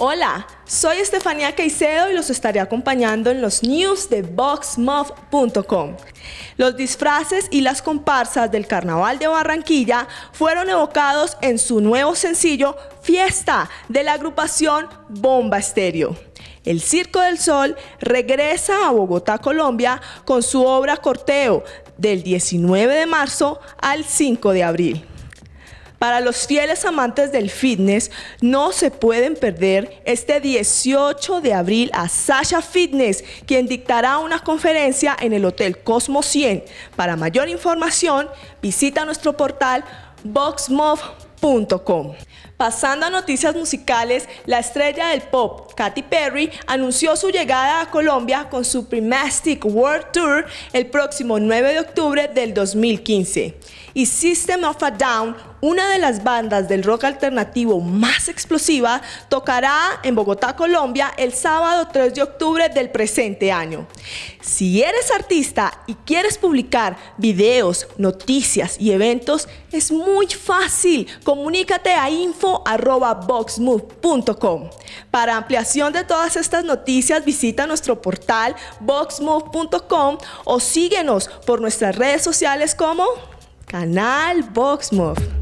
Hola, soy Estefanía Caicedo y los estaré acompañando en los news de VoxMov.com. Los disfraces y las comparsas del Carnaval de Barranquilla fueron evocados en su nuevo sencillo Fiesta de la agrupación Bomba Estéreo. El Circo del Sol regresa a Bogotá, Colombia, con su obra Corteo del 19 de marzo al 5 de abril. Para los fieles amantes del fitness, no se pueden perder este 18 de abril a Sasha Fitness, quien dictará una conferencia en el Hotel Cosmo 100. Para mayor información, visita nuestro portal boxmov.com. Pasando a noticias musicales, la estrella del pop, Katy Perry, anunció su llegada a Colombia con su Primastic World Tour el próximo 9 de octubre del 2015. Y System of a Down, una de las bandas del rock alternativo más explosiva, tocará en Bogotá, Colombia, el sábado 3 de octubre del presente año. Si eres artista y quieres publicar videos, noticias y eventos, es muy fácil. Comunícate ahí info.boxmove.com. Para ampliación de todas estas noticias, visita nuestro portal boxmove.com o síguenos por nuestras redes sociales como Canal Boxmove.